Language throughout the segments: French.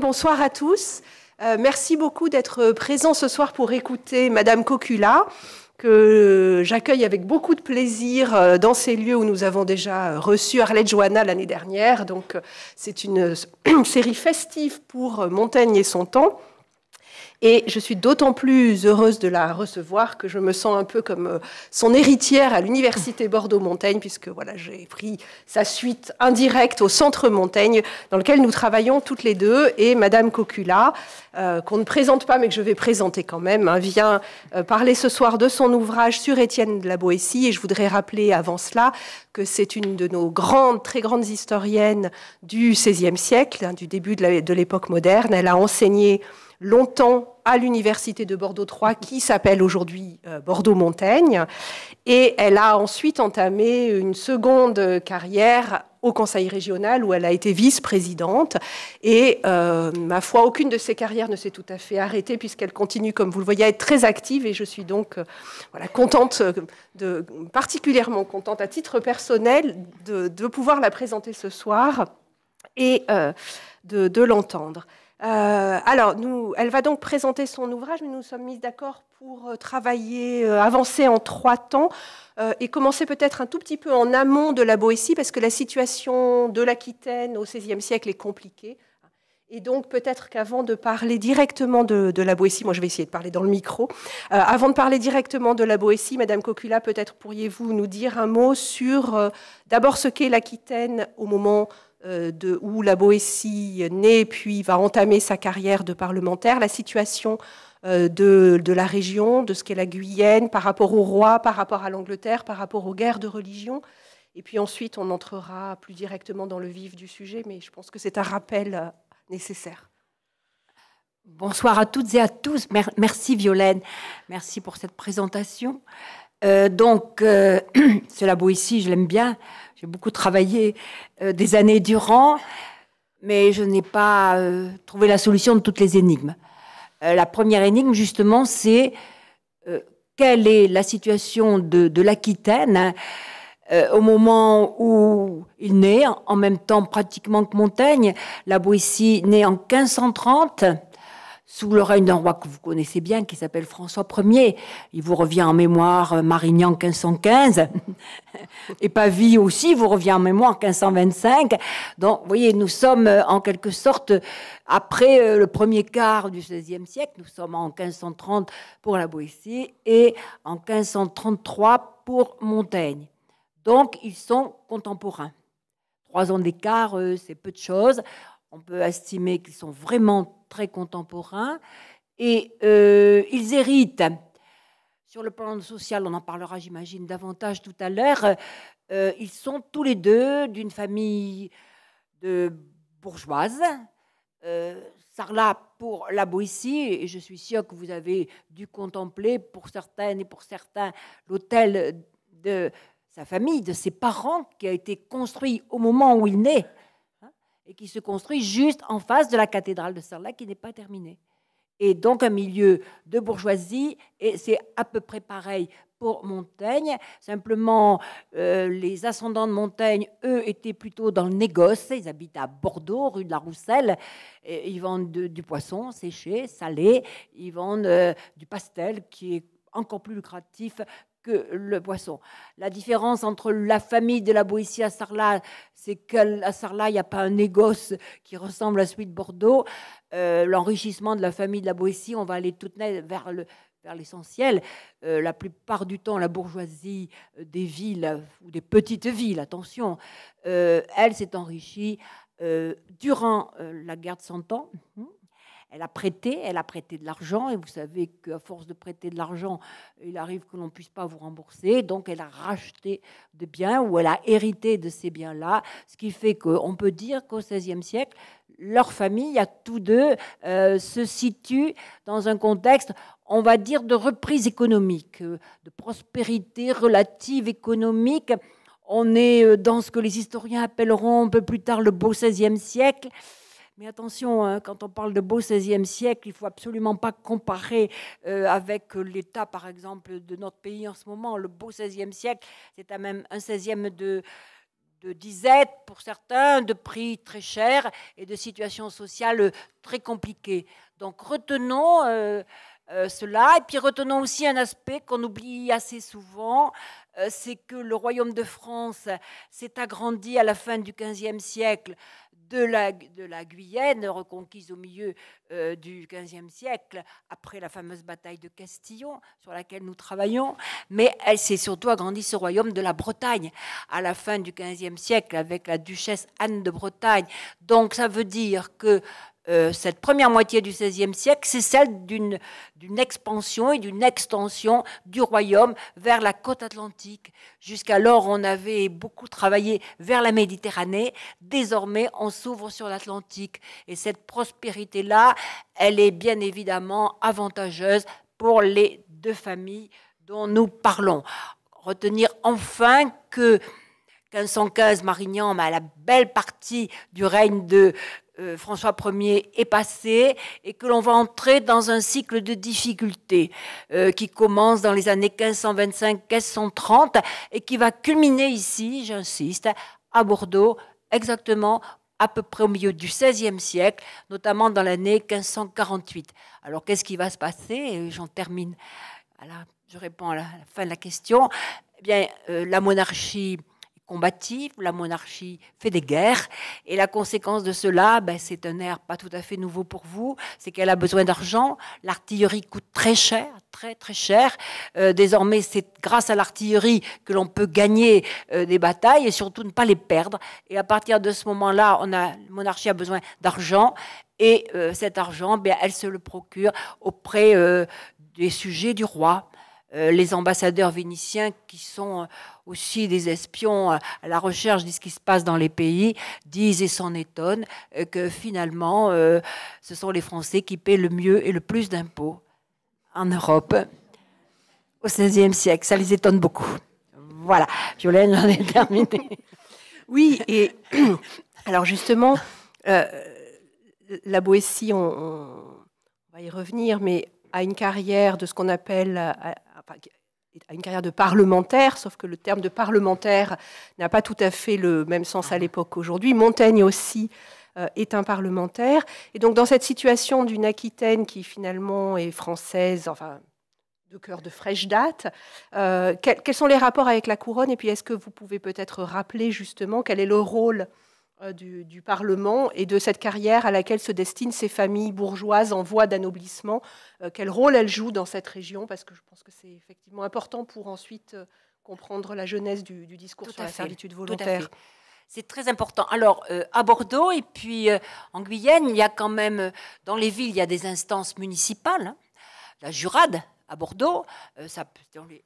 bonsoir à tous. Euh, merci beaucoup d'être présents ce soir pour écouter Madame Cocula, que j'accueille avec beaucoup de plaisir euh, dans ces lieux où nous avons déjà euh, reçu Arlette Joanna l'année dernière. Donc, c'est une série festive pour Montaigne et son temps. Et je suis d'autant plus heureuse de la recevoir que je me sens un peu comme euh, son héritière à l'université Bordeaux-Montaigne, puisque voilà, j'ai pris sa suite indirecte au Centre Montaigne, dans lequel nous travaillons toutes les deux. Et Madame Cocula, euh, qu'on ne présente pas, mais que je vais présenter quand même, hein, vient euh, parler ce soir de son ouvrage sur Étienne de la Boétie. Et je voudrais rappeler avant cela que c'est une de nos grandes, très grandes historiennes du XVIe siècle, hein, du début de l'époque moderne. Elle a enseigné longtemps à l'université de Bordeaux 3, qui s'appelle aujourd'hui euh, Bordeaux Montaigne. Et elle a ensuite entamé une seconde carrière au Conseil régional où elle a été vice-présidente. Et euh, ma foi, aucune de ses carrières ne s'est tout à fait arrêtée puisqu'elle continue, comme vous le voyez, à être très active. Et je suis donc euh, voilà, contente, particulièrement contente à titre personnel de, pouvoir la présenter ce soir et de l'entendre. Euh, alors, elle va donc présenter son ouvrage, mais nous, nous sommes mis d'accord pour euh, travailler, euh, avancer en trois temps et commencer peut-être un tout petit peu en amont de la Boétie, parce que la situation de l'Aquitaine au XVIe siècle est compliquée. Et donc peut-être qu'avant de parler directement de, la Boétie, moi je vais essayer de parler dans le micro, avant de parler directement de la Boétie, Madame Cocula, peut-être pourriez-vous nous dire un mot sur d'abord ce qu'est l'Aquitaine au moment euh, de, où la Boétie naît puis va entamer sa carrière de parlementaire, la situation euh, de, la région, de ce qu'est la Guyenne par rapport au roi, par rapport à l'Angleterre, par rapport aux guerres de religion. Et puis ensuite, on entrera plus directement dans le vif du sujet, mais je pense que c'est un rappel euh, nécessaire. Bonsoir à toutes et à tous. Merci Violaine. Merci pour cette présentation. donc, c'est la Boétie, je l'aime bien. J'ai beaucoup travaillé euh, des années durant, mais je n'ai pas euh, trouvé la solution de toutes les énigmes. Euh, la première énigme, justement, c'est quelle est la situation de, l'Aquitaine hein, au moment où il naît, en même temps pratiquement que Montaigne. La Boétie naît en 1530 sous le règne d'un roi que vous connaissez bien, qui s'appelle François Ier. Il vous revient en mémoire euh, Marignan 1515, et Pavie aussi vous revient en mémoire 1525. Donc, vous voyez, nous sommes euh, en quelque sorte, euh, après le premier quart du XVIe siècle, nous sommes en 1530 pour la Boétie et en 1533 pour Montaigne. Donc, ils sont contemporains. Trois ans d'écart, c'est peu de choses on peut estimer qu'ils sont vraiment très contemporains, et euh, ils héritent. Sur le plan social, on en parlera, j'imagine, davantage tout à l'heure. Euh, ils sont tous les deux d'une famille de bourgeoises. Euh, pour la Boétie, et je suis sûre que vous avez dû contempler pour certaines et pour certains l'hôtel de sa famille, de ses parents, qui a été construit au moment où il naît et qui se construit juste en face de la cathédrale de Sarlat qui n'est pas terminée. Et donc un milieu de bourgeoisie, et c'est à peu près pareil pour Montaigne. Simplement, euh, les ascendants de Montaigne, eux, étaient plutôt dans le négoce. Ils habitent à Bordeaux, rue de la Rousselle. Et ils vendent du poisson séché, salé. Ils vendent euh, du pastel, qui est encore plus lucratif le poisson. La différence entre la famille de la Boétie à Sarlat, c'est qu'à Sarlat, il n'y a pas un négoce qui ressemble à celui de Bordeaux. Euh, l'enrichissement de la famille de la Boétie, on va aller tout vers le, vers l'essentiel. Euh, la plupart du temps, la bourgeoisie des villes ou des petites villes, attention, euh, elle s'est enrichie durant la guerre de Cent Ans, elle a prêté, elle a prêté de l'argent, et vous savez qu'à force de prêter de l'argent, il arrive que l'on ne puisse pas vous rembourser. Donc elle a racheté des biens ou elle a hérité de ces biens-là, ce qui fait qu'on peut dire qu'au XVIe siècle, leur famille, à tous deux, euh, se situe dans un contexte, on va dire, de reprise économique, euh, de prospérité relative économique. On est euh, dans ce que les historiens appelleront un peu plus tard le beau XVIe siècle. Mais attention, hein, quand on parle de beau XVIe siècle, il ne faut absolument pas comparer euh, avec euh, l'état, par exemple, de notre pays en ce moment. Le beau XVIe siècle, c'est à même un XVIe de de disette pour certains, de prix très cher et de situations sociales très compliquée. Donc retenons euh, cela et puis retenons aussi un aspect qu'on oublie assez souvent, c'est que le royaume de France s'est agrandi à la fin du XVe siècle de la, Guyenne, reconquise au milieu euh, du XVe siècle, après la fameuse bataille de Castillon, sur laquelle nous travaillons, mais elle s'est surtout agrandie ce royaume de la Bretagne, à la fin du XVe siècle, avec la duchesse Anne de Bretagne. Donc ça veut dire que euh, cette première moitié du XVIe siècle, c'est celle d'une expansion et d'une extension du royaume vers la côte atlantique. Jusqu'alors, on avait beaucoup travaillé vers la Méditerranée. Désormais, on s'ouvre sur l'Atlantique. Et cette prospérité-là, elle est bien évidemment avantageuse pour les deux familles dont nous parlons. Retenir enfin que 1515, Marignan, a la belle partie du règne de euh, François Ier est passé et que l'on va entrer dans un cycle de difficultés euh, qui commence dans les années 1525-1530 et qui va culminer ici, j'insiste, à Bordeaux, exactement à peu près au milieu du XVIe siècle, notamment dans l'année 1548. Alors qu'est-ce qui va se passer J'en termine. je réponds à la, fin de la question. Eh bien, euh, la monarchie combative, la monarchie fait des guerres, et la conséquence de cela, ben, c'est un air pas tout à fait nouveau pour vous, c'est qu'elle a besoin d'argent, l'artillerie coûte très cher, très très cher, euh, désormais c'est grâce à l'artillerie que l'on peut gagner euh, des batailles et surtout ne pas les perdre, et à partir de ce moment-là, la monarchie a besoin d'argent, et euh, cet argent, ben, elle se le procure auprès des sujets du roi. Euh, les ambassadeurs vénitiens qui sont euh, aussi des espions à la recherche de ce qui se passe dans les pays disent et s'en étonnent euh, que finalement ce sont les Français qui paient le mieux et le plus d'impôts en Europe au XVIe siècle. Ça les étonne beaucoup. Voilà, Violaine, j'en ai terminé. Oui, et alors justement, la Boétie, on, va y revenir, mais a une carrière de ce qu'on appelle a une carrière de parlementaire, sauf que le terme de parlementaire n'a pas tout à fait le même sens à ah l'époque qu'aujourd'hui. Montaigne aussi euh, est un parlementaire. Et donc dans cette situation d'une Aquitaine qui finalement est française, enfin de cœur de fraîche date, euh, quels sont les rapports avec la couronne Et puis est-ce que vous pouvez peut-être rappeler justement quel est le rôle euh, du, Parlement et de cette carrière à laquelle se destinent ces familles bourgeoises en voie d'anoblissement, euh, quel rôle elles jouent dans cette région, parce que je pense que c'est effectivement important pour ensuite euh, comprendre la jeunesse du, discours sur la servitude volontaire. C'est très important. Alors, à Bordeaux et puis en Guyenne, il y a quand même, dans les villes, il y a des instances municipales. Hein. La Jurade, à Bordeaux, euh,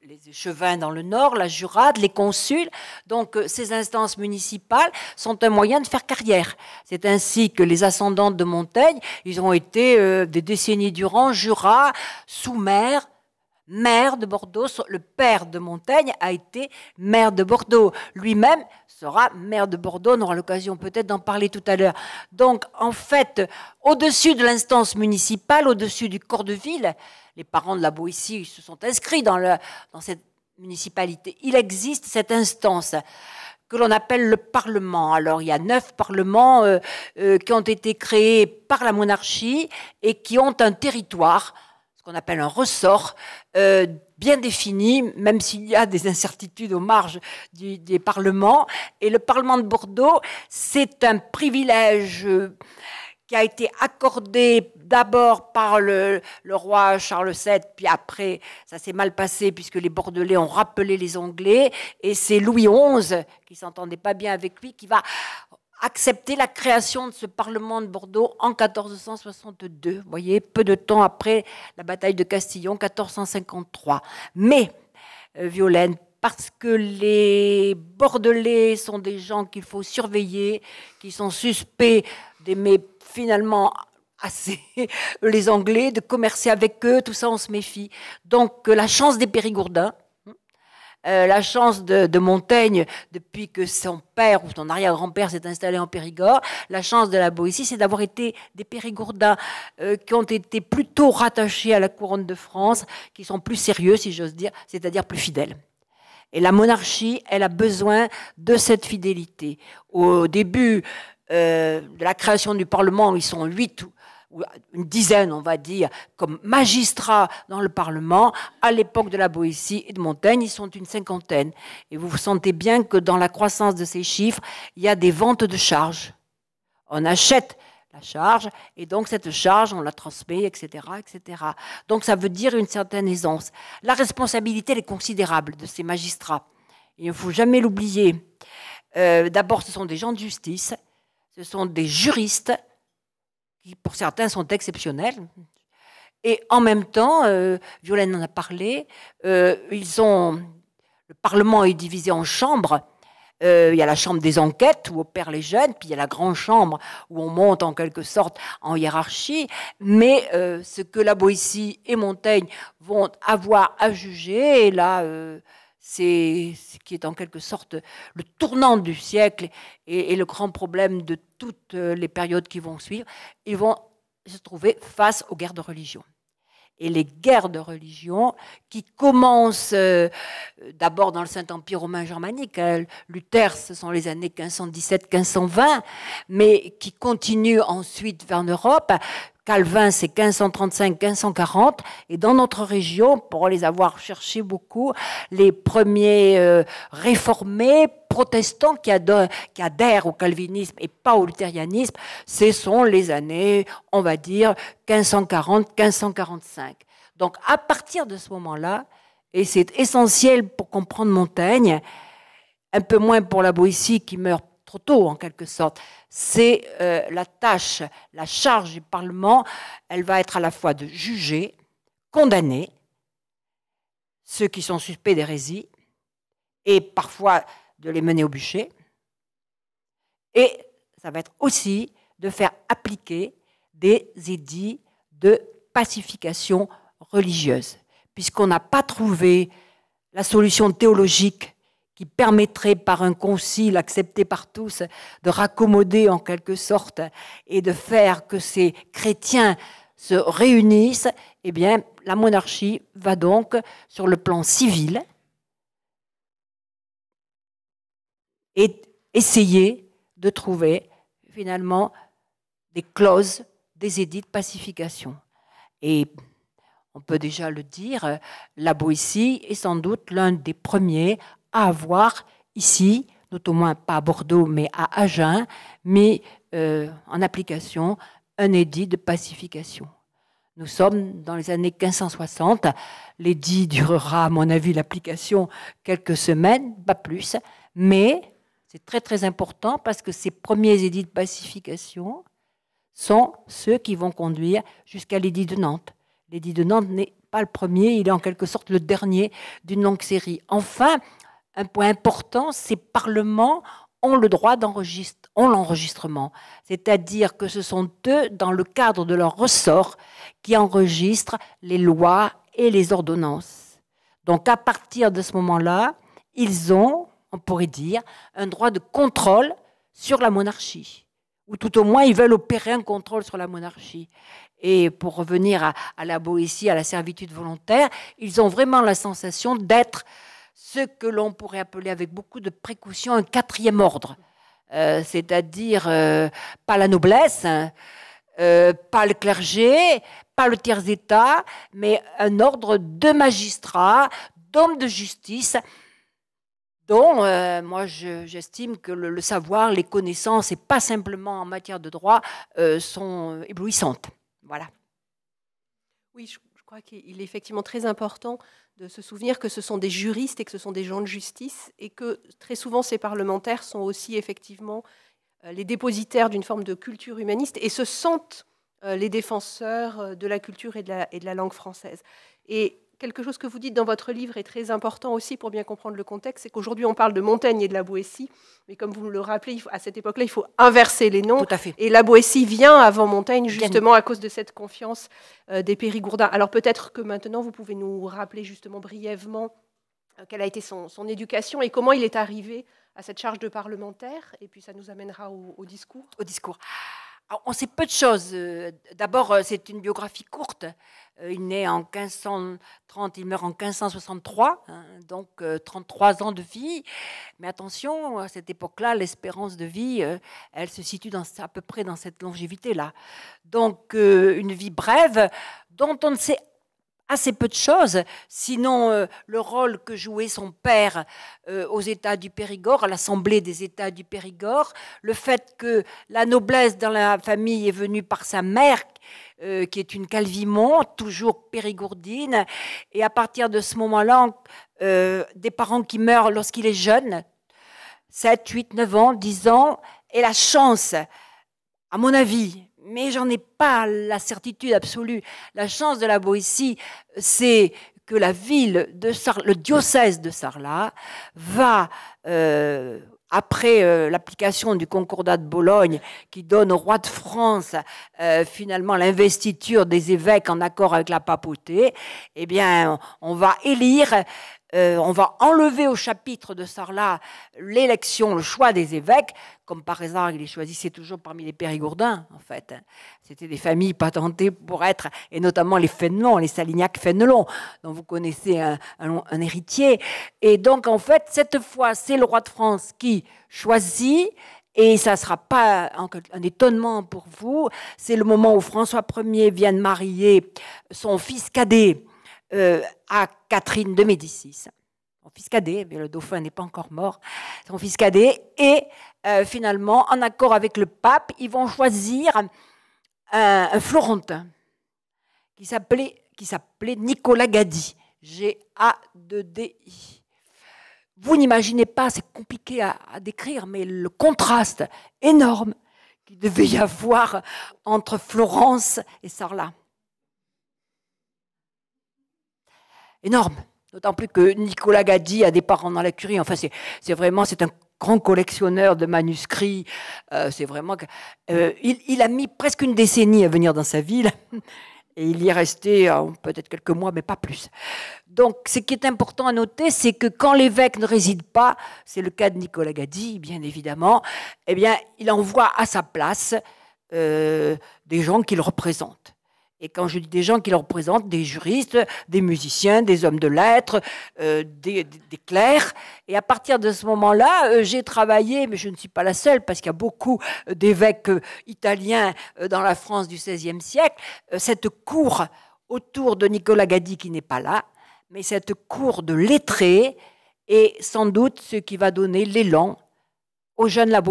les, chevins échevins dans le nord, la Jurade, les consuls. Donc euh, ces instances municipales sont un moyen de faire carrière. C'est ainsi que les ascendantes de Montaigne, ils ont été euh, des décennies durant Jura, sous-maire, maire de Bordeaux. Le père de Montaigne a été maire de Bordeaux. Lui-même sera maire de Bordeaux. On aura l'occasion peut-être d'en parler tout à l'heure. Donc, en fait, au-dessus de l'instance municipale, au-dessus du corps de ville, les parents de la Boétie se sont inscrits dans, dans cette municipalité. Il existe cette instance que l'on appelle le Parlement. Alors, il y a neuf parlements euh, euh, qui ont été créés par la monarchie et qui ont un territoire, ce qu'on appelle un ressort, euh, bien défini, même s'il y a des incertitudes aux marges des parlements. Et le Parlement de Bordeaux, c'est un privilège qui a été accordé d'abord par le, roi Charles VII, puis après, ça s'est mal passé puisque les Bordelais ont rappelé les Anglais, et c'est Louis XI, qui s'entendait pas bien avec lui, qui va accepter la création de ce Parlement de Bordeaux en 1462, vous voyez, peu de temps après la bataille de Castillon, 1453. Mais, euh, Violaine, parce que les Bordelais sont des gens qu'il faut surveiller, qui sont suspects d'aimer finalement assez les Anglais, de commercer avec eux, tout ça, on se méfie. Donc euh, la chance des Périgourdins, hein, euh, la chance de, Montaigne, depuis que son père ou son arrière-grand-père s'est installé en Périgord, la chance de la Boétie, c'est d'avoir été des Périgourdins euh, qui ont été plutôt rattachés à la couronne de France, qui sont plus sérieux, si j'ose dire, c'est-à-dire plus fidèles. Et la monarchie, elle a besoin de cette fidélité. Au début, euh, de la création du Parlement, ils sont huit ou une dizaine, on va dire, comme magistrats dans le Parlement. À l'époque de la Boétie et de Montaigne, ils sont une cinquantaine. Et vous vous sentez bien que dans la croissance de ces chiffres, il y a des ventes de charges. On achète la charge, et donc cette charge, on la transmet, etc., etc. Donc ça veut dire une certaine aisance. La responsabilité, elle est considérable de ces magistrats. Il ne faut jamais l'oublier. Euh, d'abord, ce sont des gens de justice ce sont des juristes qui, pour certains, sont exceptionnels. Et en même temps, euh, Violaine en a parlé, euh, ils ont, le Parlement est divisé en chambres. Euh, il y a la chambre des enquêtes où opèrent les jeunes, puis il y a la grande chambre où on monte en quelque sorte en hiérarchie. Mais ce que la Boétie et Montaigne vont avoir à juger, là, c'est ce qui est en quelque sorte le tournant du siècle et, le grand problème de toutes euh, les périodes qui vont suivre, ils vont se trouver face aux guerres de religion. Et les guerres de religion qui commencent euh, d'abord dans le Saint-Empire romain germanique, hein. Luther, ce sont les années 1517-1520, mais qui continuent ensuite vers l'Europe, Calvin, c'est 1535-1540. Et dans notre région, pour les avoir cherchés beaucoup, les premiers euh, réformés protestants qui, adhèrent, au calvinisme et pas au luthérianisme, ce sont les années, on va dire, 1540-1545. Donc à partir de ce moment-là, et c'est essentiel pour comprendre Montaigne, un peu moins pour la Boétie qui meurt tôt en quelque sorte. C'est euh, la tâche, la charge du Parlement, elle va être à la fois de juger, condamner ceux qui sont suspects d'hérésie et parfois de les mener au bûcher. Et ça va être aussi de faire appliquer des édits de pacification religieuse, puisqu'on n'a pas trouvé la solution théologique qui permettrait par un concile accepté par tous de raccommoder en quelque sorte et de faire que ces chrétiens se réunissent, eh bien, la monarchie va donc sur le plan civil et essayer de trouver finalement des clauses, des édits de pacification. Et on peut déjà le dire, la Boétie est sans doute l'un des premiers à avoir ici, notamment pas à Bordeaux, mais à Agen, mais euh, en application un édit de pacification. Nous sommes dans les années 1560. L'édit durera, à mon avis, l'application quelques semaines, pas plus. Mais c'est très très important parce que ces premiers édits de pacification sont ceux qui vont conduire jusqu'à l'édit de Nantes. L'édit de Nantes n'est pas le premier, il est en quelque sorte le dernier d'une longue série. Enfin, un point important, ces parlements ont le droit d'enregistrer, ont l'enregistrement. C'est-à-dire que ce sont eux, dans le cadre de leur ressort, qui enregistrent les lois et les ordonnances. Donc à partir de ce moment-là, ils ont, on pourrait dire, un droit de contrôle sur la monarchie. Ou tout au moins, ils veulent opérer un contrôle sur la monarchie. Et pour revenir à, à la Boétie, à la servitude volontaire, ils ont vraiment la sensation d'être ce que l'on pourrait appeler avec beaucoup de précaution un quatrième ordre, euh, c'est-à-dire euh, pas la noblesse, hein, euh, pas le clergé, pas le tiers-état, mais un ordre de magistrats, d'hommes de justice, dont moi j'estime que le, savoir, les connaissances, et pas simplement en matière de droit, sont éblouissantes. Voilà. Oui, crois qu'il est effectivement très important de se souvenir que ce sont des juristes et que ce sont des gens de justice et que très souvent ces parlementaires sont aussi effectivement euh, les dépositaires d'une forme de culture humaniste et se sentent euh, les défenseurs euh, de la culture et de la, et de la langue française. Et quelque chose que vous dites dans votre livre est très important aussi pour bien comprendre le contexte, c'est qu'aujourd'hui on parle de Montaigne et de la Boétie, mais comme vous le rappelez, à cette époque-là, il faut inverser les noms. Tout à fait. Et la Boétie vient avant Montaigne, justement à cause de cette confiance euh, des Périgourdins. Alors peut-être que maintenant, vous pouvez nous rappeler justement brièvement euh, quelle a été son, éducation et comment il est arrivé à cette charge de parlementaire. Et puis ça nous amènera au discours. Au discours. Ah, on sait peu de choses. Euh, d'abord, euh, c'est une biographie courte. Euh, il naît en 1530, il meurt en 1563, hein, donc 33 ans de vie. Mais attention, à cette époque-là, l'espérance de vie, elle se situe à peu près dans cette longévité-là. Donc, une vie brève dont on ne sait assez peu de choses, sinon euh, le rôle que jouait son père euh, aux États du Périgord, à l'Assemblée des États du Périgord, le fait que la noblesse dans la famille est venue par sa mère, euh, qui est une Calvimont, toujours périgourdine, et à partir de ce moment-là, des parents qui meurent lorsqu'il est jeune, 7, 8, 9 ans, 10 ans, et la chance, à mon avis, mais j'en ai pas la certitude absolue. La chance de la Boétie, c'est que la ville de le diocèse de Sarlat, va euh, après euh, l'application du Concordat de Bologne qui donne au roi de France euh, finalement l'investiture des évêques en accord avec la papauté, eh bien on va élire euh, on va enlever au chapitre de Sarlat l'élection, le choix des évêques, comme par hasard il les choisissait toujours parmi les périgourdins, en fait. C'était des familles patentées pour être, et notamment les Fénelon, les Salignac Fénelon, dont vous connaissez un, héritier. Et donc, en fait, cette fois, c'est le roi de France qui choisit, et ça ne sera pas un, étonnement pour vous. C'est le moment où François Ier vient de marier son fils cadet euh, à Catherine de Médicis, son cadet, mais le dauphin n'est pas encore mort, son fils cadet, et euh, finalement, en accord avec le pape, ils vont choisir un, Florentin qui s'appelait, Nicolas Gaddi. G-A-D-D-I. Vous n'imaginez pas, c'est compliqué à, décrire, mais le contraste énorme qu'il devait y avoir entre Florence et Sarlat. énorme. D'autant plus que Nicolas Gaddi a des parents dans la curie. Enfin, c'est vraiment, c'est un grand collectionneur de manuscrits. Euh, c'est vraiment. Euh, il, a mis presque une décennie à venir dans sa ville. Et il y est resté euh, peut-être quelques mois, mais pas plus. Donc, ce qui est important à noter, c'est que quand l'évêque ne réside pas, c'est le cas de Nicolas Gaddy, bien évidemment, eh bien, il envoie à sa place des gens qu'il représente. Et quand je dis des gens qui le représentent, des juristes, des musiciens, des hommes de lettres, euh, des, clercs. Et à partir de ce moment-là, euh, j'ai travaillé, mais je ne suis pas la seule, parce qu'il y a beaucoup euh, d'évêques italiens dans la France du XVIe siècle, cette cour autour de Nicolas Gaddi qui n'est pas là, mais cette cour de lettrés est sans doute ce qui va donner l'élan aux jeunes La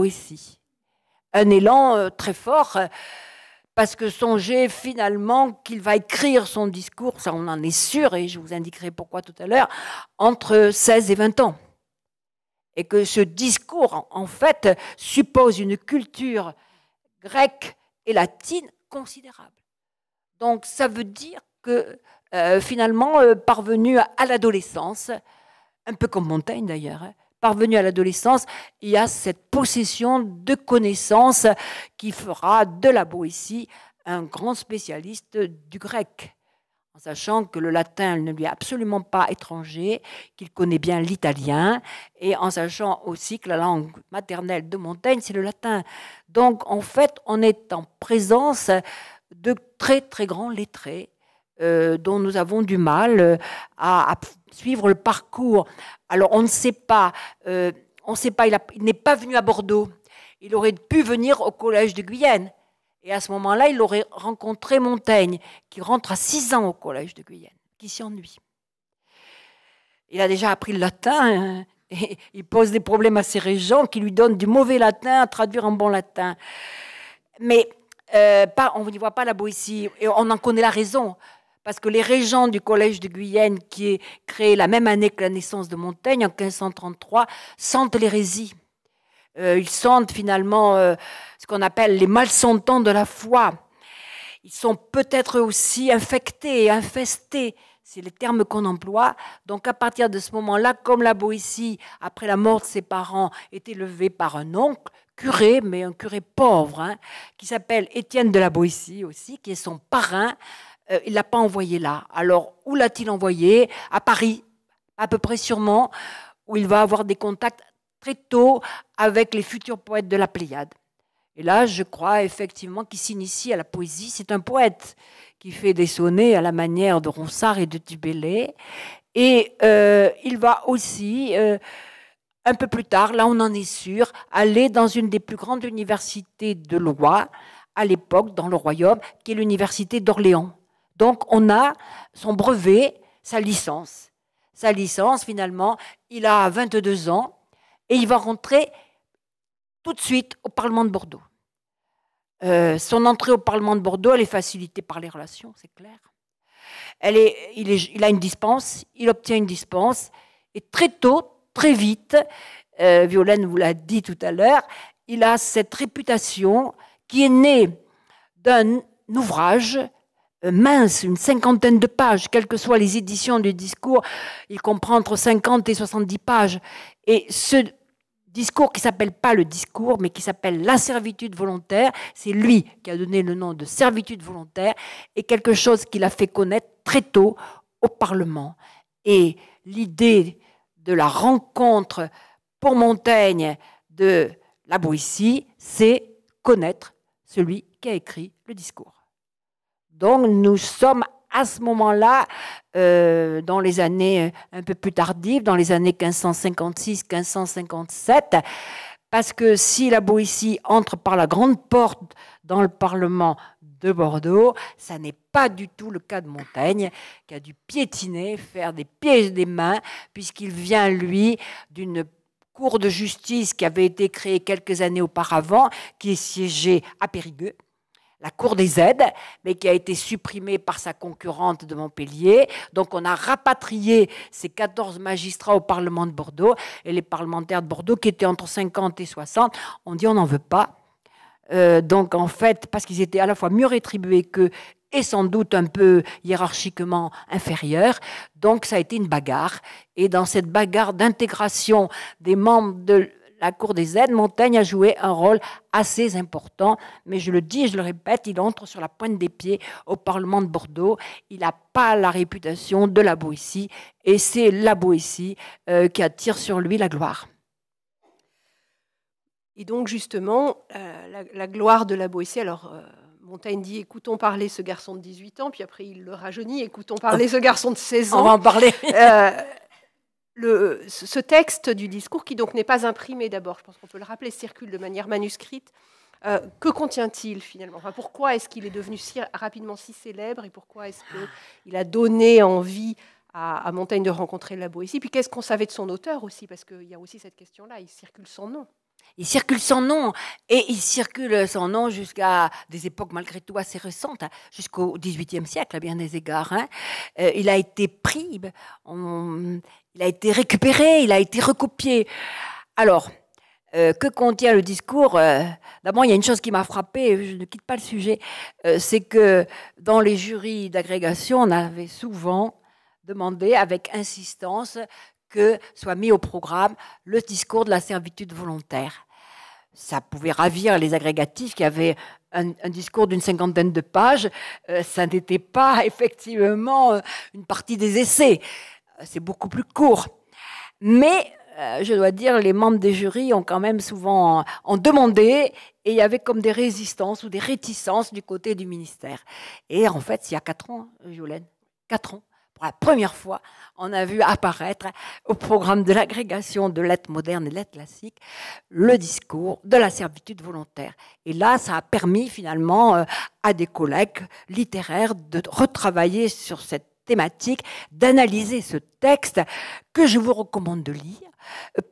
Un élan très fort parce que songez finalement qu'il va écrire son discours, ça on en est sûr, et je vous indiquerai pourquoi tout à l'heure, entre 16 et 20 ans. Et que ce discours, en fait, suppose une culture grecque et latine considérable. Donc ça veut dire que euh, finalement, euh, parvenu à, l'adolescence, un peu comme Montaigne d'ailleurs, hein, parvenu à l'adolescence, il y a cette possession de connaissances qui fera de la Boétie un grand spécialiste du grec, en sachant que le latin ne lui est absolument pas étranger, qu'il connaît bien l'italien, et en sachant aussi que la langue maternelle de Montaigne, c'est le latin. Donc, en fait, on est en présence de très, très grands lettrés euh, dont nous avons du mal à suivre le parcours. Alors on ne sait pas, euh, on sait pas, il, n'est pas venu à Bordeaux. Il aurait pu venir au collège de Guyenne. Et à ce moment-là, il aurait rencontré Montaigne, qui rentre à 6 ans au collège de Guyenne, qui s'y ennuie. Il a déjà appris le latin. Hein. et il pose des problèmes à ses régents qui lui donnent du mauvais latin à traduire en bon latin. Mais euh, pas, on n'y voit pas la Boétie. Et on en connaît la raison parce que les régents du Collège de Guyenne, qui est créé la même année que la naissance de Montaigne, en 1533, sentent l'hérésie. Euh, ils sentent finalement euh, ce qu'on appelle les malsentants de la foi. Ils sont peut-être aussi infectés, et infestés, c'est les termes qu'on emploie. Donc à partir de ce moment-là, comme la Boétie, après la mort de ses parents, est élevée par un oncle, curé, mais un curé pauvre, hein, qui s'appelle Étienne de la Boétie aussi, qui est son parrain, euh, il l'a pas envoyé là. Alors, où l'a-t-il envoyé À Paris, à peu près sûrement, où il va avoir des contacts très tôt avec les futurs poètes de la Pléiade. Et là, je crois effectivement qu'il s'initie à la poésie. C'est un poète qui fait des sonnets à la manière de Ronsard et de Tibélé. Et euh, il va aussi, euh, un peu plus tard, là on en est sûr, aller dans une des plus grandes universités de loi à l'époque dans le royaume, qui est l'université d'Orléans. Donc on a son brevet, sa licence. Sa licence, finalement, il a 22 ans et il va rentrer tout de suite au Parlement de Bordeaux. Euh, son entrée au Parlement de Bordeaux, elle est facilitée par les relations, c'est clair. il, a une dispense, il obtient une dispense, et très tôt, très vite, euh, Violaine vous l'a dit tout à l'heure, il a cette réputation qui est née d'un ouvrage euh, mince, une cinquantaine de pages, quelles que soient les éditions du discours, il comprend entre 50 et 70 pages. Et ce discours qui s'appelle pas le discours, mais qui s'appelle la servitude volontaire, c'est lui qui a donné le nom de servitude volontaire, et quelque chose qu'il a fait connaître très tôt au Parlement. Et l'idée de la rencontre pour Montaigne de la Boétie, c'est connaître celui qui a écrit le discours. Donc nous sommes à ce moment-là, euh, dans les années euh, un peu plus tardives, dans les années 1556-1557, parce que si la Boétie entre par la grande porte dans le Parlement de Bordeaux, ça n'est pas du tout le cas de Montaigne, qui a dû piétiner, faire des pièges des mains, puisqu'il vient, lui, d'une cour de justice qui avait été créée quelques années auparavant, qui est siégée à Périgueux, la Cour des aides, mais qui a été supprimée par sa concurrente de Montpellier. Donc on a rapatrié ces 14 magistrats au Parlement de Bordeaux et les parlementaires de Bordeaux qui étaient entre 50 et 60. ont dit on n'en veut pas. Euh, donc en fait, parce qu'ils étaient à la fois mieux rétribués qu'eux et sans doute un peu hiérarchiquement inférieurs. Donc ça a été une bagarre. Et dans cette bagarre d'intégration des membres de la Cour des aides, Montaigne a joué un rôle assez important, mais je le dis, et je le répète, il entre sur la pointe des pieds au Parlement de Bordeaux, il n'a pas la réputation de la Boétie, et c'est la Boétie euh, qui attire sur lui la gloire. Et donc justement, euh, la, gloire de la Boétie, alors... Euh, Montaigne dit écoutons parler ce garçon de 18 ans, puis après il le rajeunit, écoutons parler oh. ce garçon de 16 ans. On va en parler. ce texte du discours, qui donc n'est pas imprimé d'abord, je pense qu'on peut le rappeler, circule de manière manuscrite. Euh, que contient-il finalement Pourquoi est-ce qu'il est devenu si rapidement si célèbre et pourquoi est-ce qu'il a donné envie à, Montaigne de rencontrer la Boétie Puis qu'est-ce qu'on savait de son auteur aussi Parce qu'il y a aussi cette question-là, il circule son nom. Il circule sans nom et il circule sans nom jusqu'à des époques malgré tout assez récentes, hein, jusqu'au XVIIIe siècle à bien des égards. Hein. Euh, il a été pris, ben, il a été récupéré, il a été recopié. Alors, euh, que contient le discours euh, D'abord, il y a une chose qui m'a frappée, je ne quitte pas le sujet, c'est que dans les jurys d'agrégation, on avait souvent demandé avec insistance que soit mis au programme le discours de la servitude volontaire. Ça pouvait ravir les agrégatifs qui avaient un, discours d'une cinquantaine de pages. Euh, ça n'était pas effectivement euh, une partie des essais. Euh, c'est beaucoup plus court. Mais je dois dire, les membres des jurys ont quand même souvent en, demandé et il y avait comme des résistances ou des réticences du côté du ministère. Et en fait, il y a quatre ans, hein, Jolène, quatre ans, pour la première fois, on a vu apparaître au programme de l'agrégation de lettres modernes et lettres classiques le discours de la servitude volontaire. Et là, ça a permis finalement euh, à des collègues littéraires de retravailler sur cette thématique, d'analyser ce texte que je vous recommande de lire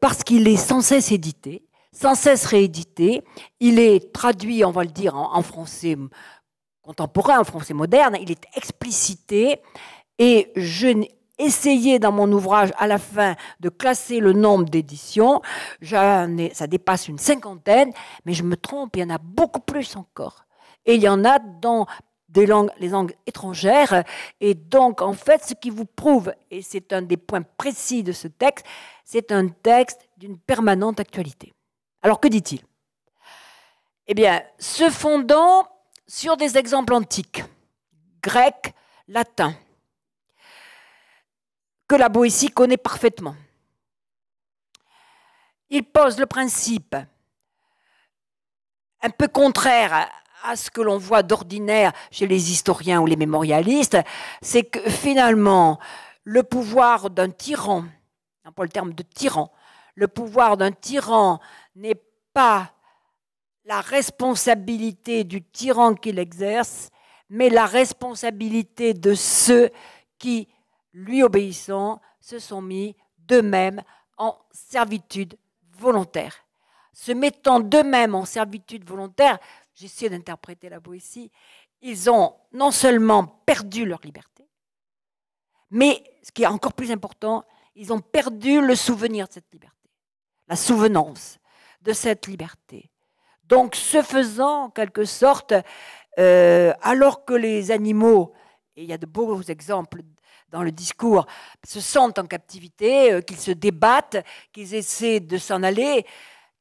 parce qu'il est sans cesse édité, sans cesse réédité. Il est traduit, on va le dire, en, français contemporain, en français moderne. Il est explicité. Et je essayé dans mon ouvrage à la fin de classer le nombre d'éditions. Ça dépasse une cinquantaine, mais je me trompe, il y en a beaucoup plus encore. Et il y en a dans des langues, les langues étrangères. Et donc, en fait, ce qui vous prouve, et c'est un des points précis de ce texte, c'est un texte d'une permanente actualité. Alors, que dit-il Eh bien, se fondant sur des exemples antiques, grecs, latins, que la Boétie connaît parfaitement. Il pose le principe un peu contraire à ce que l'on voit d'ordinaire chez les historiens ou les mémorialistes, c'est que finalement, le pouvoir d'un tyran, pas le terme de tyran, le pouvoir d'un tyran n'est pas la responsabilité du tyran qu'il exerce, mais la responsabilité de ceux qui lui obéissant, se sont mis d'eux-mêmes en servitude volontaire. Se mettant d'eux-mêmes en servitude volontaire, j'essaie d'interpréter la poésie, ils ont non seulement perdu leur liberté, mais ce qui est encore plus important, ils ont perdu le souvenir de cette liberté, la souvenance de cette liberté. Donc, ce faisant, en quelque sorte, euh, alors que les animaux, et il y a de beaux exemples dans le discours, se sentent en captivité, euh, qu'ils se débattent, qu'ils essaient de s'en aller,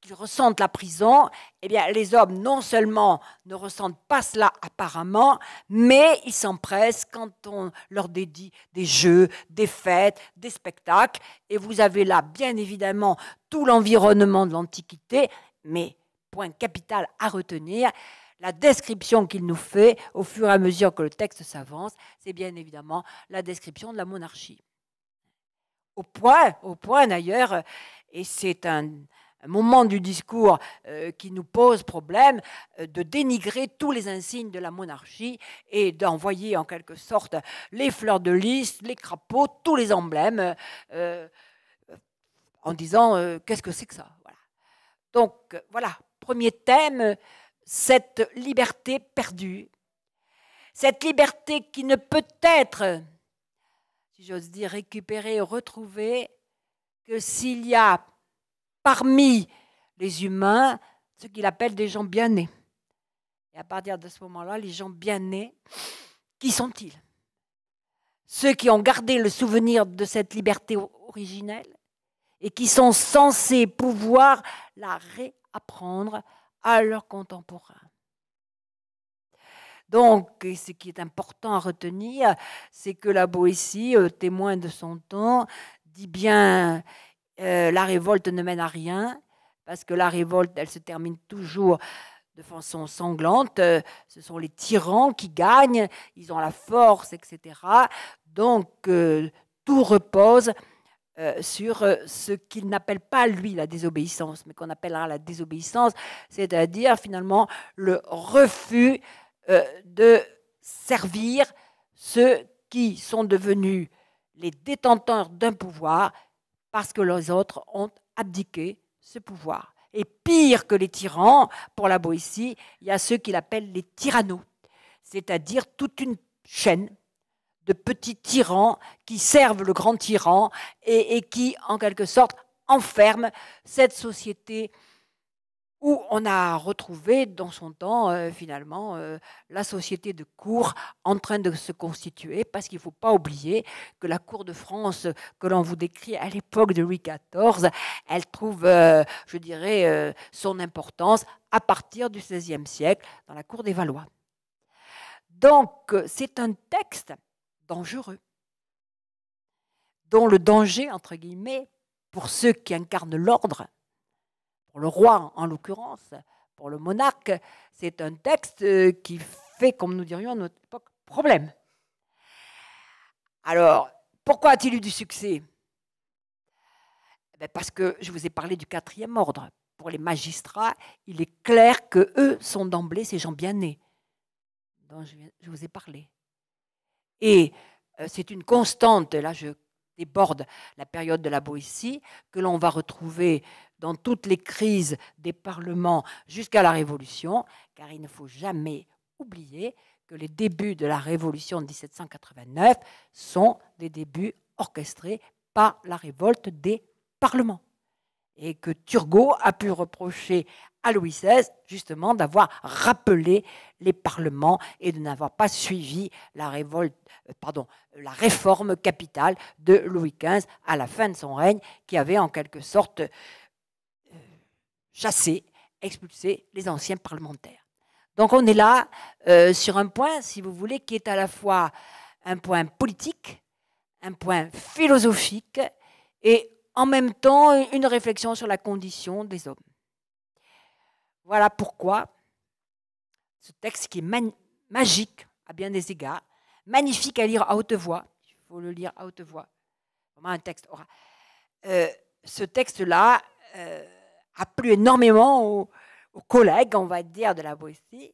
qu'ils ressentent la prison, eh bien, les hommes, non seulement ne ressentent pas cela apparemment, mais ils s'empressent quand on leur dédie des jeux, des fêtes, des spectacles. Et vous avez là, bien évidemment, tout l'environnement de l'Antiquité, mais point capital à retenir, la description qu'il nous fait au fur et à mesure que le texte s'avance, c'est bien évidemment la description de la monarchie. Au point, au point d'ailleurs, et c'est un, moment du discours euh, qui nous pose problème, euh, de dénigrer tous les insignes de la monarchie et d'envoyer en quelque sorte les fleurs de lys, les crapauds, tous les emblèmes, euh, en disant qu'est-ce que c'est que ça Donc voilà, premier thème cette liberté perdue, cette liberté qui ne peut être, si j'ose dire, récupérée, retrouvée, que s'il y a parmi les humains ce qu'il appelle des gens bien nés. Et à partir de ce moment-là, les gens bien nés, qui sont-ils Ceux qui ont gardé le souvenir de cette liberté originelle et qui sont censés pouvoir la réapprendre à leurs contemporains. Donc, ce qui est important à retenir, c'est que la Boétie, euh, témoin de son temps, dit bien euh, la révolte ne mène à rien, parce que la révolte, elle se termine toujours de façon sanglante. Euh, ce sont les tyrans qui gagnent, ils ont la force, etc. Donc, tout repose euh, sur euh, ce qu'il n'appelle pas, lui, la désobéissance, mais qu'on appellera la désobéissance, c'est-à-dire finalement le refus euh, de servir ceux qui sont devenus les détenteurs d'un pouvoir parce que les autres ont abdiqué ce pouvoir. Et pire que les tyrans, pour la Boétie, il y a ceux qu'il appelle les tyrannos, c'est-à-dire toute une chaîne de petits tyrans qui servent le grand tyran et, qui, en quelque sorte, enferment cette société où on a retrouvé dans son temps, euh, finalement, euh, la société de cour en train de se constituer, parce qu'il ne faut pas oublier que la cour de France que l'on vous décrit à l'époque de Louis XIV, elle trouve, euh, je dirais, son importance à partir du XVIe siècle dans la cour des Valois. Donc, c'est un texte dangereux, dont le danger, entre guillemets, pour ceux qui incarnent l'ordre, pour le roi en l'occurrence, pour le monarque, c'est un texte euh, qui fait, comme nous dirions à notre époque, problème. Alors, pourquoi a-t-il eu du succès eh ben, Parce que je vous ai parlé du quatrième ordre. Pour les magistrats, il est clair que eux sont d'emblée ces gens bien nés dont je vous ai parlé. Et euh, c'est une constante, là je déborde la période de la Boétie, que l'on va retrouver dans toutes les crises des parlements jusqu'à la Révolution, car il ne faut jamais oublier que les débuts de la Révolution de 1789 sont des débuts orchestrés par la révolte des parlements. Et que Turgot a pu reprocher à Louis XVI, justement, d'avoir rappelé les parlements et de n'avoir pas suivi la, révolte, euh, pardon, la réforme capitale de Louis XV à la fin de son règne, qui avait en quelque sorte euh, chassé, expulsé les anciens parlementaires. Donc on est là euh, sur un point, si vous voulez, qui est à la fois un point politique, un point philosophique et en même temps une réflexion sur la condition des hommes. Voilà pourquoi ce texte qui est magique à bien des égards, magnifique à lire à haute voix, il faut le lire à haute voix, vraiment un texte euh, ce texte-là euh, a plu énormément aux, collègues, on va dire, de la Boétie,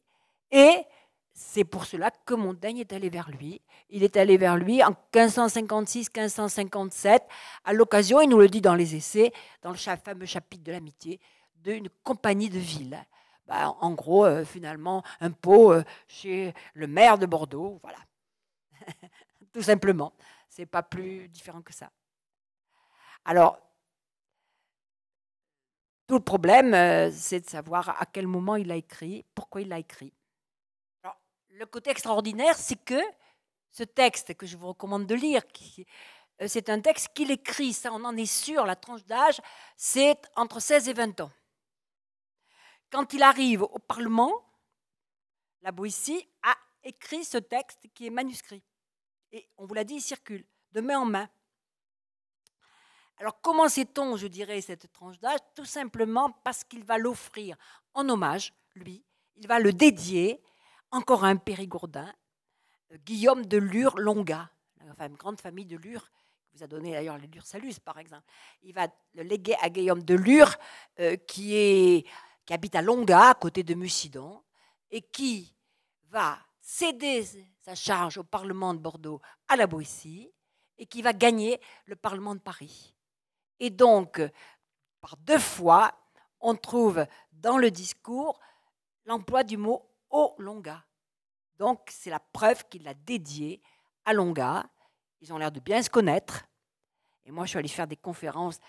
et c'est pour cela que Montaigne est allé vers lui. Il est allé vers lui en 1556-1557, à l'occasion, il nous le dit dans les essais, dans le fameux chapitre de l'amitié, une compagnie de ville. Bah, en gros, euh, finalement, un pot euh, chez le maire de Bordeaux, voilà. Tout simplement. C'est pas plus différent que ça. Alors, tout le problème, euh, c'est de savoir à quel moment il a écrit, pourquoi il l'a écrit. le côté extraordinaire, c'est que ce texte que je vous recommande de lire, c'est un texte qu'il écrit, ça on en est sûr, la tranche d'âge, c'est entre 16 et 20 ans. Quand il arrive au Parlement, la Boétie a écrit ce texte qui est manuscrit. Et on vous l'a dit, il circule de main en main. Alors comment sait-on, je dirais, cette tranche d'âge Tout simplement parce qu'il va l'offrir en hommage, lui, il va le dédier, encore à un périgourdin, euh, Guillaume de Lure-Longa, la une grande famille de Lure, vous a donné d'ailleurs les Lure Salus, par exemple. Il va le léguer à Guillaume de Lure, euh, qui est qui habite à Longa, à côté de Musidon, et qui va céder sa charge au Parlement de Bordeaux à la Boétie, et qui va gagner le Parlement de Paris. Et donc, par deux fois, on trouve dans le discours l'emploi du mot au Longa. Donc, c'est la preuve qu'il l'a dédié à Longa. Ils ont l'air de bien se connaître. Et moi, je suis allée faire des conférences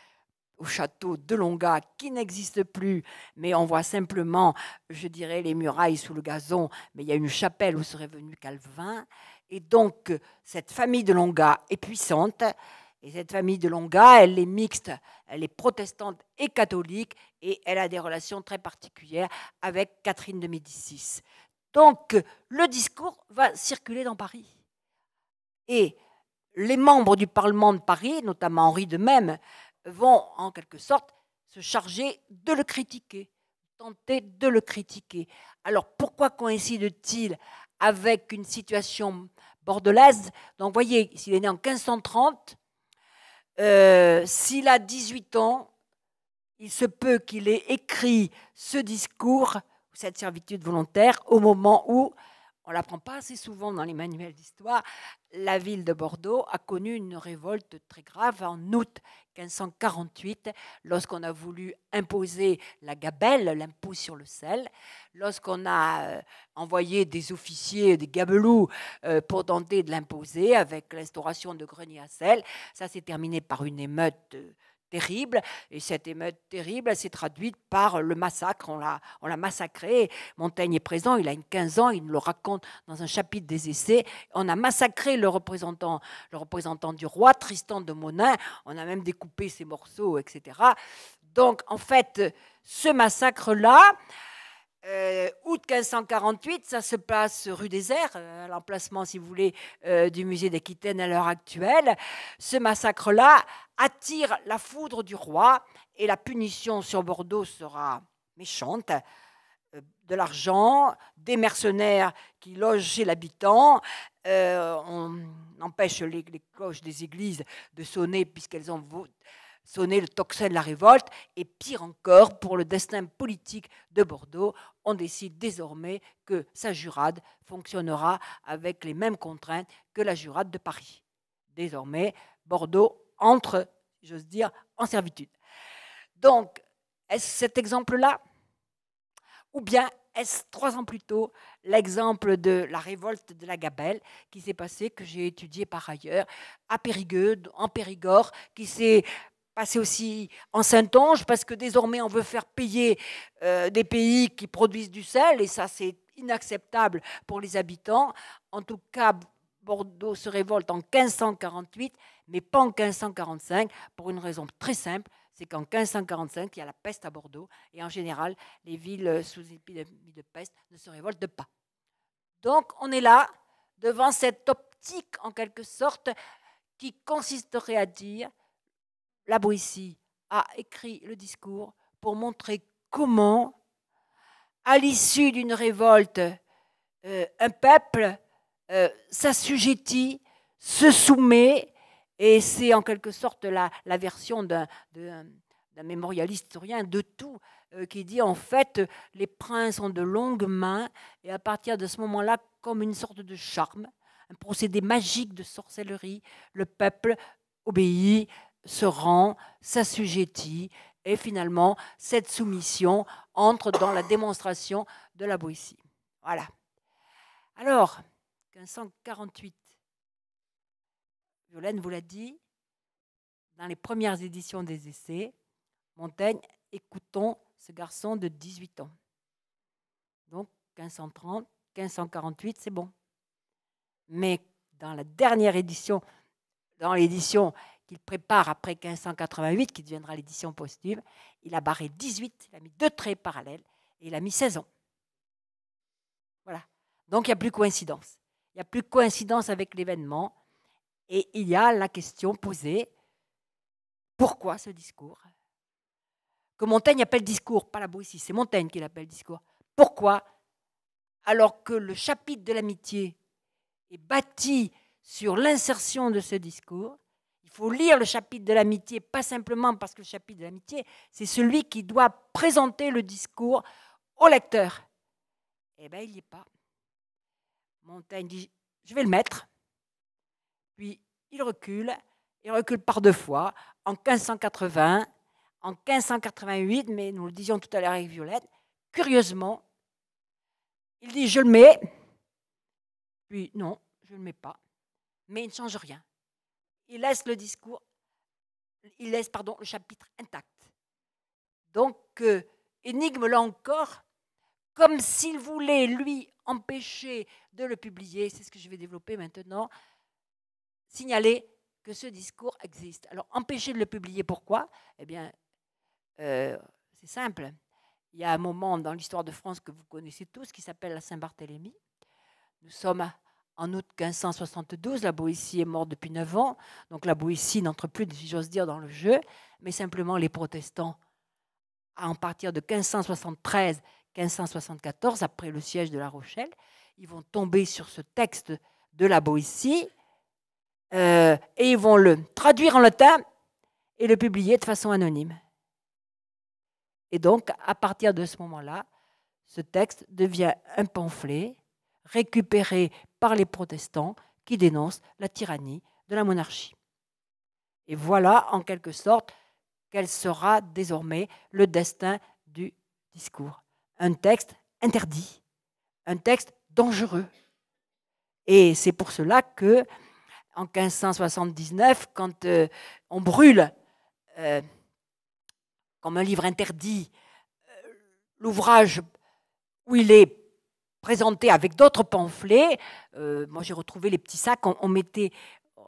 au château de Longa qui n'existe plus, mais on voit simplement, je dirais, les murailles sous le gazon, mais il y a une chapelle où serait venu Calvin. Et donc, cette famille de Longa est puissante. Et cette famille de Longa, elle est mixte, elle est protestante et catholique, et elle a des relations très particulières avec Catherine de Médicis. Donc, le discours va circuler dans Paris. Et les membres du Parlement de Paris, notamment Henri de Même, vont en quelque sorte se charger de le critiquer, tenter de le critiquer. Alors pourquoi coïncide-t-il avec une situation bordelaise Donc voyez, s'il est né en 1530, euh, s'il a 18 ans, il se peut qu'il ait écrit ce discours, cette servitude volontaire, au moment où on l'apprend pas assez souvent dans les manuels d'histoire, la ville de Bordeaux a connu une révolte très grave en août 1548, lorsqu'on a voulu imposer la gabelle, l'impôt sur le sel, lorsqu'on a euh, envoyé des officiers, des gabelous euh, pour tenter de l'imposer avec l'instauration de greniers à sel. Ça s'est terminé par une émeute euh, terrible. Et cette émeute terrible, s'est traduite par le massacre. On l'a, massacré. Montaigne est présent, il a 15 ans, il nous le raconte dans un chapitre des essais. On a massacré le représentant, le représentant du roi, Tristan de Monin. On a même découpé ses morceaux, etc. Donc, en fait, ce massacre-là, euh, août 1548, ça se passe rue des Airs, euh, à l'emplacement, si vous voulez, euh, du musée d'Aquitaine à l'heure actuelle. Ce massacre-là attire la foudre du roi et la punition sur Bordeaux sera méchante. Euh, de l'argent, des mercenaires qui logent chez l'habitant. Euh, on empêche les, les, cloches des églises de sonner puisqu'elles ont sonné le tocsin de la révolte. Et pire encore, pour le destin politique de Bordeaux, on décide désormais que sa jurade fonctionnera avec les mêmes contraintes que la jurade de Paris. Désormais, Bordeaux entre, j'ose dire, en servitude. Donc, est-ce cet exemple-là Ou bien est-ce trois ans plus tôt l'exemple de la révolte de la Gabelle qui s'est passée, que j'ai étudié par ailleurs, à Périgueux, en Périgord, qui s'est passée aussi en Saintonge, parce que désormais on veut faire payer euh, des pays qui produisent du sel, et ça c'est inacceptable pour les habitants. En tout cas, Bordeaux se révolte en 1548 mais pas en 1545, pour une raison très simple, c'est qu'en 1545, il y a la peste à Bordeaux, et en général, les villes sous épidémie de peste ne se révoltent pas. Donc, on est là, devant cette optique, en quelque sorte, qui consisterait à dire, la Boétie a écrit le discours pour montrer comment, à l'issue d'une révolte, euh, un peuple euh, s'assujettit, se soumet, et c'est en quelque sorte la, version d'un mémorialiste historien de tout euh, qui dit en fait les princes ont de longues mains et à partir de ce moment-là, comme une sorte de charme, un procédé magique de sorcellerie, le peuple obéit, se rend, s'assujettit et finalement cette soumission entre dans la démonstration de la Boétie. Voilà. Alors, 1548 Violaine vous l'a dit, dans les premières éditions des essais, Montaigne, écoutons ce garçon de 18 ans. Donc 1530, 1548, c'est bon. Mais dans la dernière édition, dans l'édition qu'il prépare après 1588, qui deviendra l'édition posthume, il a barré 18, il a mis deux traits parallèles et il a mis 16 ans. Voilà. Donc il n'y a plus coïncidence. Il n'y a plus coïncidence avec l'événement. Et il y a la question posée, pourquoi ce discours Que Montaigne appelle discours, pas la Boétie, c'est Montaigne qui l'appelle discours. Pourquoi Alors que le chapitre de l'amitié est bâti sur l'insertion de ce discours, il faut lire le chapitre de l'amitié, pas simplement parce que le chapitre de l'amitié, c'est celui qui doit présenter le discours au lecteur. Eh bien, il n'y est pas. Montaigne dit, je vais le mettre. Puis il recule, il recule par deux fois, en 1580, en 1588, mais nous le disions tout à l'heure avec Violette, curieusement, il dit je le mets, puis non, je ne le mets pas, mais il ne change rien. Il laisse le discours, il laisse pardon, le chapitre intact. Donc, euh, énigme là encore, comme s'il voulait, lui, empêcher de le publier, c'est ce que je vais développer maintenant, signaler que ce discours existe. Alors, empêcher de le publier, pourquoi Eh bien, euh, c'est simple. Il y a un moment dans l'histoire de France que vous connaissez tous qui s'appelle la Saint-Barthélemy. Nous sommes en août 1572. La Boétie est morte depuis 9 ans. Donc la Boétie n'entre plus, si j'ose dire, dans le jeu. Mais simplement, les protestants, à en partir de 1573, 1574, après le siège de La Rochelle, ils vont tomber sur ce texte de la Boétie euh, et ils vont le traduire en latin et le publier de façon anonyme. Et donc, à partir de ce moment-là, ce texte devient un pamphlet récupéré par les protestants qui dénoncent la tyrannie de la monarchie. Et voilà, en quelque sorte, quel sera désormais le destin du discours. Un texte interdit, un texte dangereux. Et c'est pour cela que en 1579, quand euh, on brûle, euh, comme un livre interdit, euh, l'ouvrage où il est présenté avec d'autres pamphlets. moi, j'ai retrouvé les petits sacs. On, mettait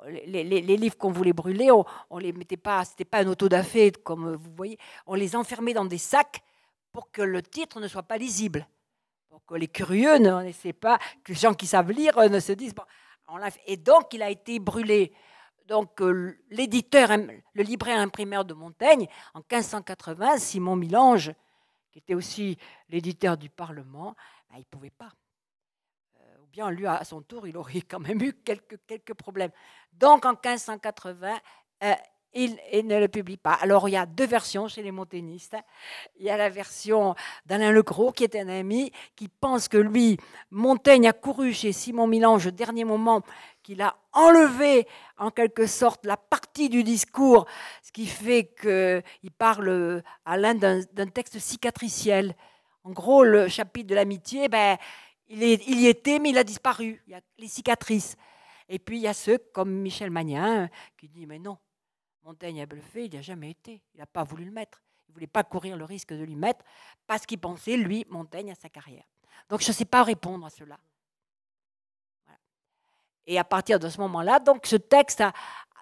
les, livres qu'on voulait brûler. On, les mettait pas. C'était pas un auto-da-fé comme vous voyez. On les enfermait dans des sacs pour que le titre ne soit pas lisible, pour que les curieux ne, ne pas, que les gens qui savent lire ne se disent bon, et donc, il a été brûlé. Donc, euh, l'éditeur, le libraire imprimeur de Montaigne, en 1580, Simon Milange, qui était aussi l'éditeur du Parlement, bah, il ne pouvait pas. Euh, ou bien, lui, à son tour, il aurait quand même eu quelques, problèmes. Donc, en 1580, il, ne le publie pas. Alors, il y a deux versions chez les Montaignistes. Il y a la version d'Alain Legros, qui est un ami, qui pense que lui, Montaigne a couru chez Simon Milange au dernier moment, qu'il a enlevé en quelque sorte la partie du discours, ce qui fait qu'il parle, à l'un d'un texte cicatriciel. En gros, le chapitre de l'amitié, ben, il, il y était, mais il a disparu. Il y a les cicatrices. Et puis, il y a ceux comme Michel Magnin qui dit, mais non, Montaigne a bluffé, il n'y a jamais été. Il n'a pas voulu le mettre. Il ne voulait pas courir le risque de lui mettre parce qu'il pensait, lui, Montaigne, à sa carrière. Donc je ne sais pas répondre à cela. Et à partir de ce moment-là, donc ce texte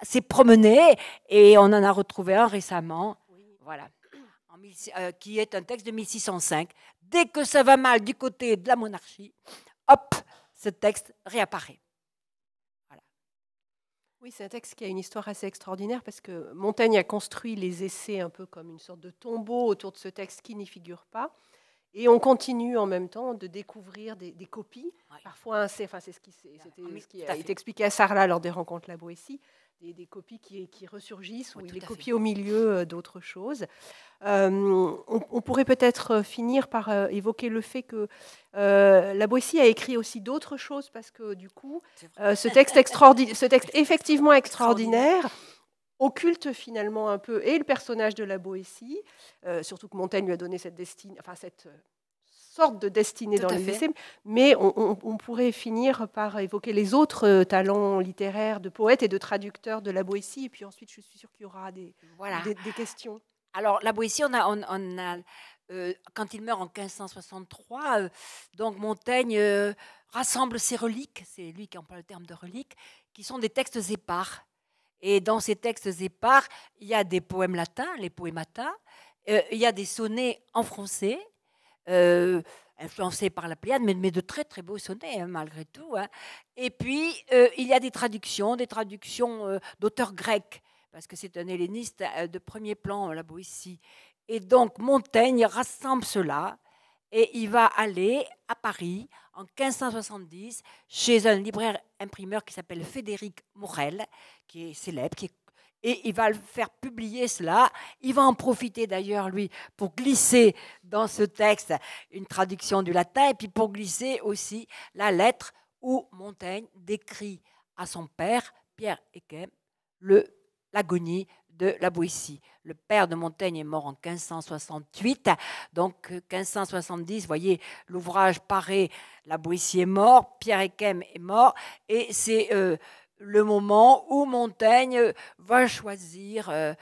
s'est promené et on en a retrouvé un récemment. Voilà. Euh, qui est un texte de 1605. Dès que ça va mal du côté de la monarchie, hop, ce texte réapparaît. Oui, c'est un texte qui a une histoire assez extraordinaire parce que Montaigne a construit les essais un peu comme une sorte de tombeau autour de ce texte qui n'y figure pas. Et on continue en même temps de découvrir des, copies, parfois un enfin, c'est ce qui, ah, c'était, ce a été expliqué à Sarla lors des rencontres La des, copies qui, ressurgissent ou des copies au milieu euh, d'autres choses. Euh, on, pourrait peut-être euh, finir par évoquer le fait que la Boétie a écrit aussi d'autres choses parce que du coup, ce texte, ce, texte effectivement extraordinaire occulte finalement un peu et le personnage de la Boétie, surtout que Montaigne lui a donné cette destinée, enfin cette sorte de destinée dans le lycée, mais on, pourrait finir par évoquer les autres euh, talents littéraires de poètes et de traducteurs de la Boétie, et puis ensuite je suis sûre qu'il y aura des, des, questions. Alors la Boétie, on a, on, a euh, quand il meurt en 1563, euh, donc Montaigne rassemble ses reliques, c'est lui qui en parle le terme de reliques, qui sont des textes épars. Et dans ces textes épars, il y a des poèmes latins, les poématas, il y a des sonnets en français, euh, influencé par la Pléiade, mais, de très très beaux sonnets hein, malgré tout. Hein. Et puis euh, il y a des traductions, des traductions euh, d'auteurs grecs, parce que c'est un helléniste de premier plan, la ici Et donc Montaigne rassemble cela et il va aller à Paris en 1570 chez un libraire imprimeur qui s'appelle Frédéric Morel, qui est célèbre, qui est et il va le faire publier cela. Il va en profiter d'ailleurs, lui, pour glisser dans ce texte une traduction du latin et puis pour glisser aussi la lettre où Montaigne décrit à son père, Pierre Equem, l'agonie de la Boétie. Le père de Montaigne est mort en 1568, donc 1570, euh, vous voyez, l'ouvrage paraît, la Boétie est mort, Pierre Equem est mort, et c'est... Euh, le moment où Montaigne va choisir euh,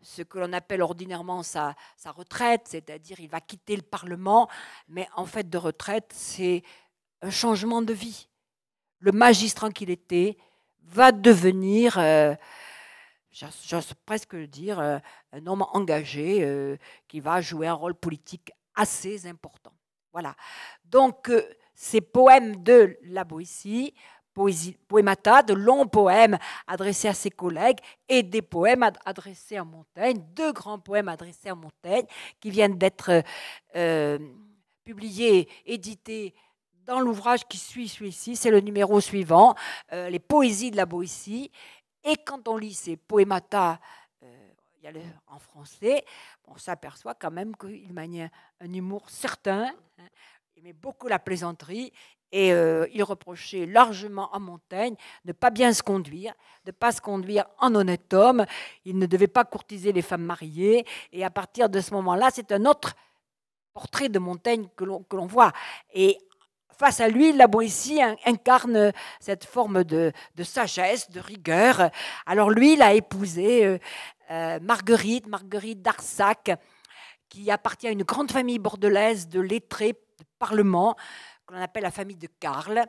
ce que l'on appelle ordinairement sa, sa retraite, c'est-à-dire il va quitter le Parlement, mais en fait de retraite, c'est un changement de vie. Le magistrat qu'il était va devenir, euh, j'ose presque dire, euh, un homme engagé qui va jouer un rôle politique assez important. Voilà. Donc, ces poèmes de la Boétie poésie, poémata, de longs poèmes adressés à ses collègues et des poèmes adressés à Montaigne, deux grands poèmes adressés à Montaigne qui viennent d'être euh, publiés, édités dans l'ouvrage qui suit celui-ci, c'est le numéro suivant, euh, Les poésies de la Boétie. Et quand on lit ces poémata, euh, en français, on s'aperçoit quand même qu'il manie un, humour certain. Hein beaucoup la plaisanterie et euh, il reprochait largement à Montaigne de ne pas bien se conduire, de ne pas se conduire en honnête homme. Il ne devait pas courtiser les femmes mariées. Et à partir de ce moment-là, c'est un autre portrait de Montaigne que l'on voit. Et face à lui, la Boétie incarne cette forme de, de, sagesse, de rigueur. Alors lui, il a épousé euh, euh, Marguerite, Marguerite d'Arsac, qui appartient à une grande famille bordelaise de lettrés Parlement, qu'on appelle la famille de Karl,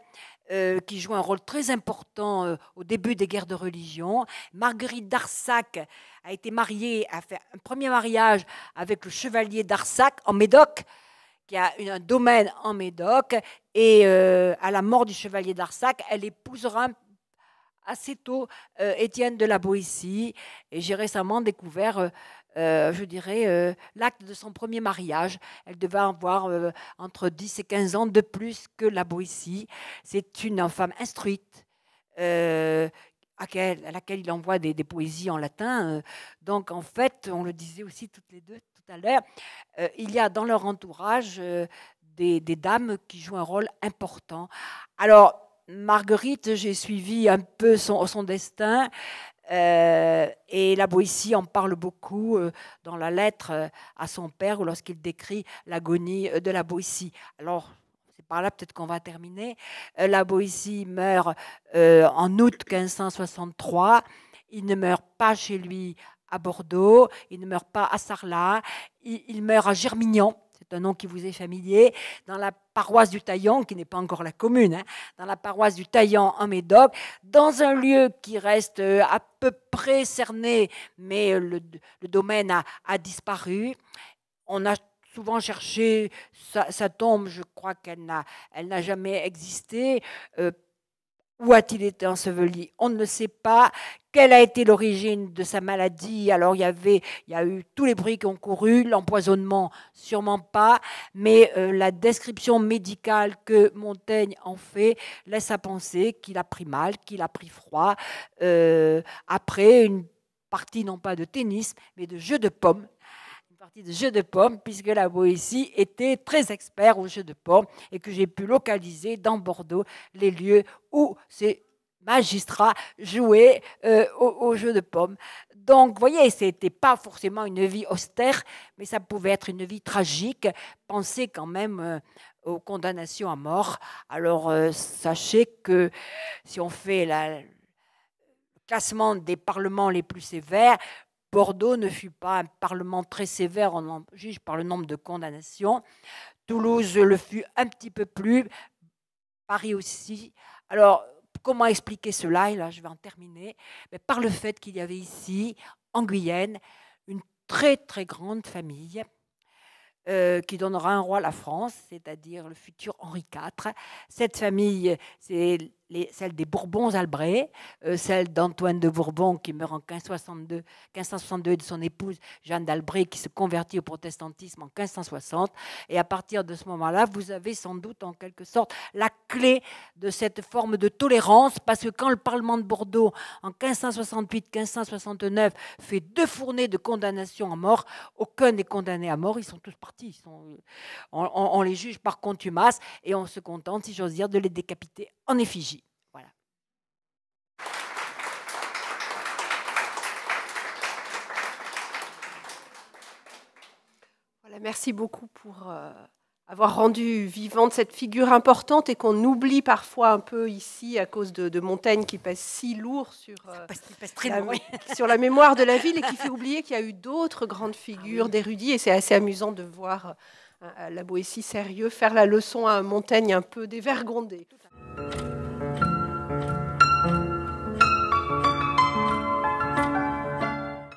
euh, qui joue un rôle très important euh, au début des guerres de religion. Marguerite d'Arsac a été mariée, a fait un premier mariage avec le chevalier d'Arsac en Médoc, qui a un domaine en Médoc. Et euh, à la mort du chevalier d'Arsac, elle épousera assez tôt Étienne de la Boétie. Et j'ai récemment découvert euh, je dirais, euh, l'acte de son premier mariage. Elle devait avoir euh, entre 10 et 15 ans de plus que la Boétie. C'est une femme instruite à, laquelle il envoie des, poésies en latin. Donc, en fait, on le disait aussi toutes les deux tout à l'heure, il y a dans leur entourage des, dames qui jouent un rôle important. Alors, Marguerite, j'ai suivi un peu son, son destin. Euh, et la Boétie en parle beaucoup euh, dans la lettre euh, à son père ou lorsqu'il décrit l'agonie de la Boétie. Alors, c'est par là peut-être qu'on va terminer. la Boétie meurt en août 1563. Il ne meurt pas chez lui à Bordeaux, il ne meurt pas à Sarlat, il meurt à Germignan c'est un nom qui vous est familier, dans la paroisse du Taillon, qui n'est pas encore la commune, hein, dans la paroisse du Taillon en Médoc, dans un lieu qui reste euh, à peu près cerné, mais euh, le, domaine a, disparu. On a souvent cherché sa, tombe, je crois qu'elle n'a, elle n'a jamais existé. Euh, où a-t-il été enseveli On ne sait pas. Quelle a été l'origine de sa maladie Alors, il y avait, il y a eu tous les bruits qui ont couru, l'empoisonnement, sûrement pas, mais euh, la description médicale que Montaigne en fait laisse à penser qu'il a pris mal, qu'il a pris froid. Euh, après, une partie non pas de tennis, mais de jeu de pommes partie de jeux de pommes, puisque la Boétie était très expert aux jeux de pommes et que j'ai pu localiser dans Bordeaux les lieux où ces magistrats jouaient euh, aux, jeux de pommes. Donc, vous voyez, ce n'était pas forcément une vie austère, mais ça pouvait être une vie tragique. Pensez quand même euh, aux condamnations à mort. Alors, euh, sachez que si on fait le classement des parlements les plus sévères, Bordeaux ne fut pas un parlement très sévère, on en juge par le nombre de condamnations. Toulouse le fut un petit peu plus, Paris aussi. Alors, comment expliquer cela Et là, je vais en terminer. Mais par le fait qu'il y avait ici, en Guyenne, une très très grande famille euh, qui donnera un roi à la France, c'est-à-dire le futur Henri IV. Cette famille, c'est les, celle des Bourbons-Albret, euh, celle d'Antoine de Bourbon qui meurt en 1562, 1562 et de son épouse Jeanne d'Albret qui se convertit au protestantisme en 1560. Et à partir de ce moment-là, vous avez sans doute en quelque sorte la clé de cette forme de tolérance parce que quand le Parlement de Bordeaux en 1568-1569 fait deux fournées de condamnations à mort, aucun n'est condamné à mort, ils sont tous partis. sont, euh, on, on les juge par contumace et on se contente, si j'ose dire, de les décapiter en effigie. Voilà. voilà merci beaucoup pour euh, avoir rendu vivante cette figure importante et qu'on oublie parfois un peu ici à cause de, Montaigne qui passe si lourd sur, euh, la, sur la mémoire de la ville et qui fait oublier qu'il y a eu d'autres grandes figures ah d'érudits et c'est assez amusant de voir euh, la Boétie sérieux faire la leçon à un Montaigne un peu dévergondé. thank you